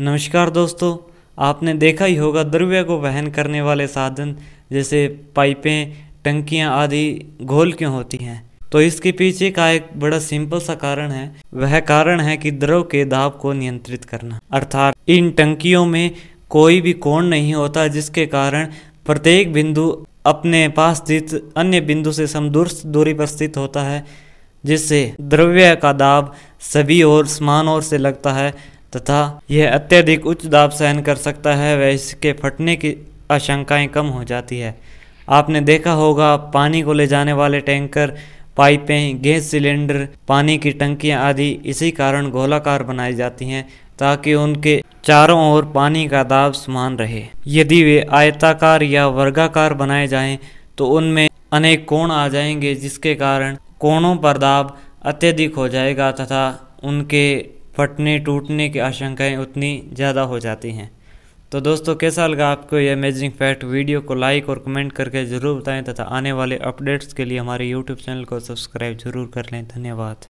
नमस्कार दोस्तों आपने देखा ही होगा द्रव्य को वहन करने वाले साधन जैसे पाइपें टंकियां आदि घोल क्यों होती हैं तो इसके पीछे का एक बड़ा सिंपल सा कारण है वह कारण है कि द्रव के दाब को नियंत्रित करना अर्थात इन टंकियों में कोई भी कोण नहीं होता जिसके कारण प्रत्येक बिंदु अपने पास स्थित अन्य बिंदु से समदूरस्थ दूरी पर स्थित होता है जिससे द्रव्य का दाब सभी और समान ओर से लगता है तथा यह अत्यधिक उच्च दाब सहन कर सकता है वह इसके फटने की आशंकाएं कम हो जाती है आपने देखा होगा पानी को ले जाने वाले टैंकर पाइपें गैस सिलेंडर पानी की टंकियां आदि इसी कारण गोलाकार बनाई जाती हैं ताकि उनके चारों ओर पानी का दाब समान रहे यदि वे आयताकार या वर्गाकार बनाए जाएं तो उनमें अनेक कोण आ जाएंगे जिसके कारण कोणों पर दाब अत्यधिक हो जाएगा तथा उनके फटने टूटने की आशंकाएं उतनी ज़्यादा हो जाती हैं तो दोस्तों कैसा लगा आपको ये अमेजिंग फैक्ट वीडियो को लाइक और कमेंट करके ज़रूर बताएं तथा आने वाले अपडेट्स के लिए हमारे यूट्यूब चैनल को सब्सक्राइब जरूर कर लें धन्यवाद